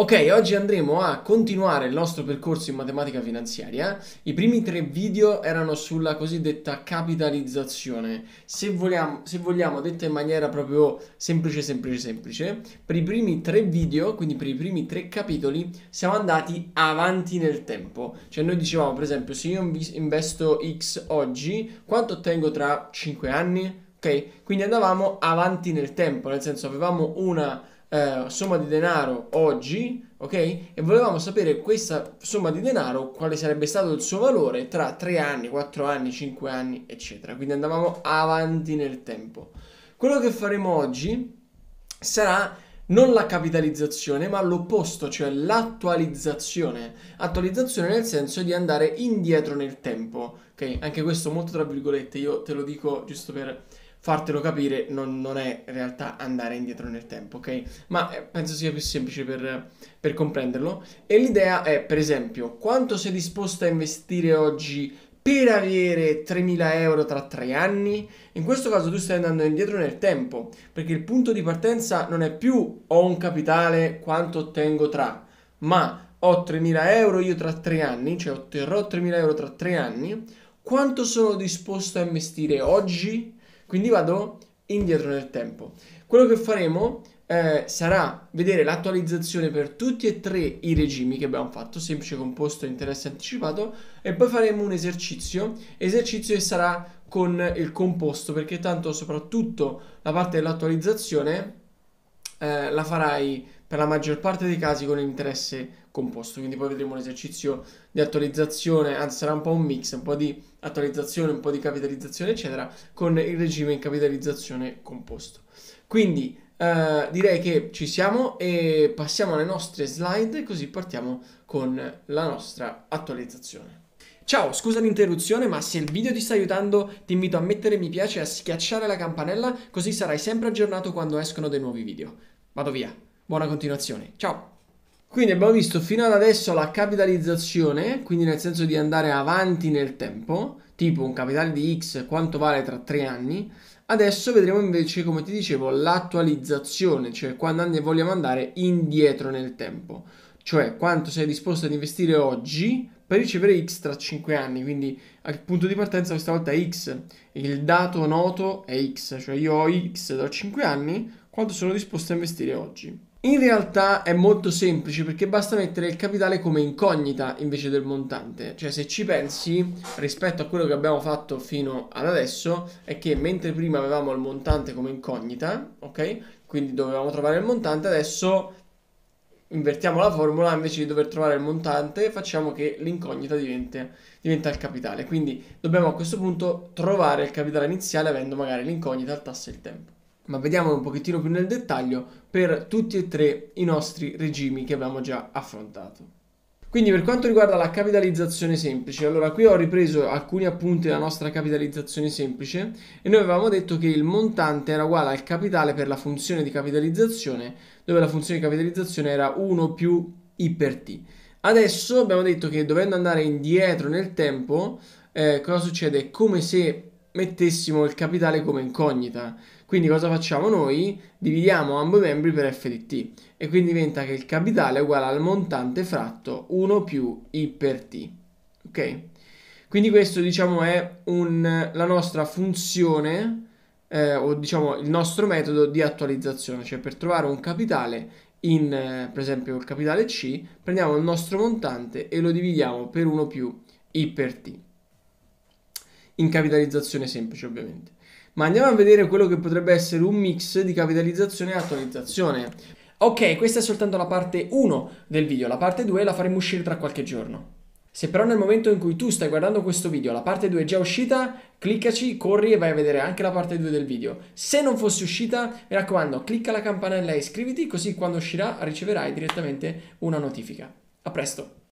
Ok, oggi andremo a continuare il nostro percorso in matematica finanziaria. I primi tre video erano sulla cosiddetta capitalizzazione. Se vogliamo, se vogliamo detta in maniera proprio semplice, semplice, semplice, per i primi tre video, quindi per i primi tre capitoli, siamo andati avanti nel tempo. Cioè noi dicevamo, per esempio, se io investo X oggi, quanto ottengo tra 5 anni? Ok, quindi andavamo avanti nel tempo, nel senso avevamo una eh, somma di denaro oggi, ok? E volevamo sapere questa somma di denaro, quale sarebbe stato il suo valore tra 3 anni, 4 anni, 5 anni, eccetera. Quindi andavamo avanti nel tempo. Quello che faremo oggi sarà non la capitalizzazione, ma l'opposto, cioè l'attualizzazione. Attualizzazione nel senso di andare indietro nel tempo, ok? Anche questo molto tra virgolette, io te lo dico giusto per fartelo capire non, non, è in realtà andare indietro nel tempo, ok? Ma eh, penso sia più semplice per, per comprenderlo. E l'idea è, per esempio, quanto sei disposto a investire oggi per avere 3.000 euro tra tre anni? In questo caso tu stai andando indietro nel tempo, perché il punto di partenza non è più ho un capitale quanto ottengo tra, ma ho 3.000 euro io tra tre anni, cioè otterrò 3.000 euro tra tre anni, quanto sono disposto a investire oggi quindi vado indietro nel tempo. Quello che faremo eh, sarà vedere l'attualizzazione per tutti e tre i regimi che abbiamo fatto, semplice composto e interesse anticipato, e poi faremo un esercizio, esercizio che sarà con il composto, perché tanto soprattutto la parte dell'attualizzazione eh, la farai per la maggior parte dei casi con interesse composto, quindi poi vedremo un esercizio di attualizzazione, anzi sarà un po' un mix, un po' di attualizzazione, un po' di capitalizzazione, eccetera, con il regime in capitalizzazione composto. Quindi eh, direi che ci siamo e passiamo alle nostre slide così partiamo con la nostra attualizzazione. Ciao, scusa l'interruzione, ma se il video ti sta aiutando ti invito a mettere mi piace e a schiacciare la campanella così sarai sempre aggiornato quando escono dei nuovi video. Vado via, buona continuazione, ciao! Quindi abbiamo visto fino ad adesso la capitalizzazione, quindi nel senso di andare avanti nel tempo, tipo un capitale di X quanto vale tra tre anni. Adesso vedremo invece, come ti dicevo, l'attualizzazione, cioè quando vogliamo andare indietro nel tempo, cioè quanto sei disposto ad investire oggi per ricevere x tra 5 anni, quindi il punto di partenza questa volta è x, il dato noto è x, cioè io ho x da 5 anni, quanto sono disposto a investire oggi? In realtà è molto semplice perché basta mettere il capitale come incognita invece del montante, cioè se ci pensi rispetto a quello che abbiamo fatto fino ad adesso è che mentre prima avevamo il montante come incognita, ok? Quindi dovevamo trovare il montante, adesso invertiamo la formula, invece di dover trovare il montante facciamo che l'incognita diventa, diventa il capitale. Quindi dobbiamo a questo punto trovare il capitale iniziale avendo magari l'incognita, il tasso e il tempo. Ma vediamo un pochettino più nel dettaglio per tutti e tre i nostri regimi che abbiamo già affrontato. Quindi per quanto riguarda la capitalizzazione semplice, allora qui ho ripreso alcuni appunti della nostra capitalizzazione semplice e noi avevamo detto che il montante era uguale al capitale per la funzione di capitalizzazione, dove la funzione di capitalizzazione era 1 più i per t. Adesso abbiamo detto che dovendo andare indietro nel tempo, eh, cosa succede? È come se mettessimo il capitale come incognita. Quindi cosa facciamo noi? Dividiamo ambo i membri per f di t e quindi diventa che il capitale è uguale al montante fratto 1 più i per t. Ok? Quindi questo diciamo è un, la nostra funzione eh, o diciamo il nostro metodo di attualizzazione, cioè per trovare un capitale in eh, per esempio il capitale C prendiamo il nostro montante e lo dividiamo per 1 più i per t in capitalizzazione semplice ovviamente. Ma andiamo a vedere quello che potrebbe essere un mix di capitalizzazione e attualizzazione. Ok, questa è soltanto la parte 1 del video, la parte 2 la faremo uscire tra qualche giorno. Se però nel momento in cui tu stai guardando questo video la parte 2 è già uscita, cliccaci, corri e vai a vedere anche la parte 2 del video. Se non fosse uscita, mi raccomando, clicca la campanella e iscriviti così quando uscirà riceverai direttamente una notifica. A presto!